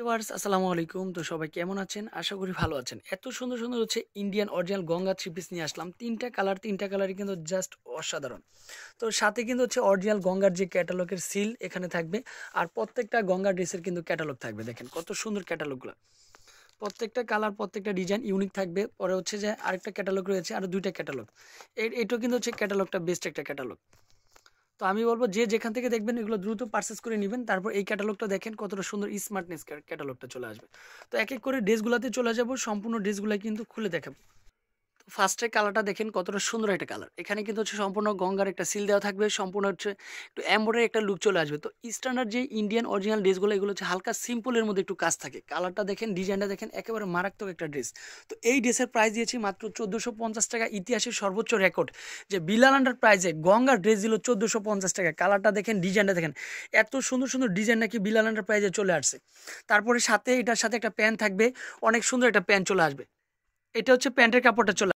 viewers আসসালামু আলাইকুম তো সবাই কেমন আছেন আশা করি ভালো আছেন এত সুন্দর সুন্দর হচ্ছে Indian original Ganga three piece নিয়ে আসলাম তিনটা কালার তিনটা কালারই কিন্তু জাস্ট অসাধারণ তো সাথে কিন্তু হচ্ছে অরিজিনাল গঙ্গার যে ক্যাটালগের সিল এখানে থাকবে আর প্রত্যেকটা গঙ্গা ড্রেসের কিন্তু ক্যাটালগ থাকবে দেখেন কত সুন্দর ক্যাটালগুলো প্রত্যেকটা কালার প্রত্যেকটা ডিজাইন ইউনিক থাকবে পরে হচ্ছে যে আরেকটা ক্যাটালগ রয়েছে আর দুইটা ক্যাটালগ এটা কিন্তু হচ্ছে ক্যাটালগটা বেস্ট একটা ক্যাটালগ তো আমি বলবো যে যেখান থেকে দেখবেন এগুলো দ্রুত পার্সেস করে নেবেন তারপর এই ক্যাটালগটা দেখেন কতটা সুন্দর স্মার্টনেস ক্যাটালগটা চলে আসবে তো এক এক করে ড্রেসগুলোতে চলে যাব সম্পূর্ণ ড্রেসগুলো কিন্তু খুলে দেখাবো ফার্স্টের কালারটা দেখেন কতটা সুন্দর একটা কালার এখানে কিন্তু হচ্ছে সম্পূর্ণ গঙ্গার একটা সিল দেওয়া থাকবে সম্পূর্ণ হচ্ছে একটু অ্যাম্বোডারি একটা লুক চলে আসবে তো স্ট্যান্ডার্ড যে ইন্ডিয়ান অরিজিনাল ড্রেসগুলো এগুলো হচ্ছে হালকা সিম্পলের মধ্যে একটু কাজ থাকে কালারটা দেখেন ডিজাইনটা দেখেন একেবারে মারাত্মক একটা ড্রেস তো এই ড্রেসের প্রাইস দিয়েছি মাত্র চোদ্দোশো পঞ্চাশ টাকা ইতিহাসের সর্বোচ্চ রেকর্ড যে আন্ডার প্রাইজে গঙ্গার ড্রেস দিল চোদ্দোশো পঞ্চাশ টাকা কালারটা দেখেন ডিজাইনটা দেখেন এত সুন্দর সুন্দর ডিজাইন নাকি আন্ডার প্রাইজে চলে আসছে তারপরে সাথে এটার সাথে একটা প্যান্ট থাকবে অনেক সুন্দর একটা প্যান্ট চলে আসবে এটা হচ্ছে প্যান্টের কাপড়টা চলে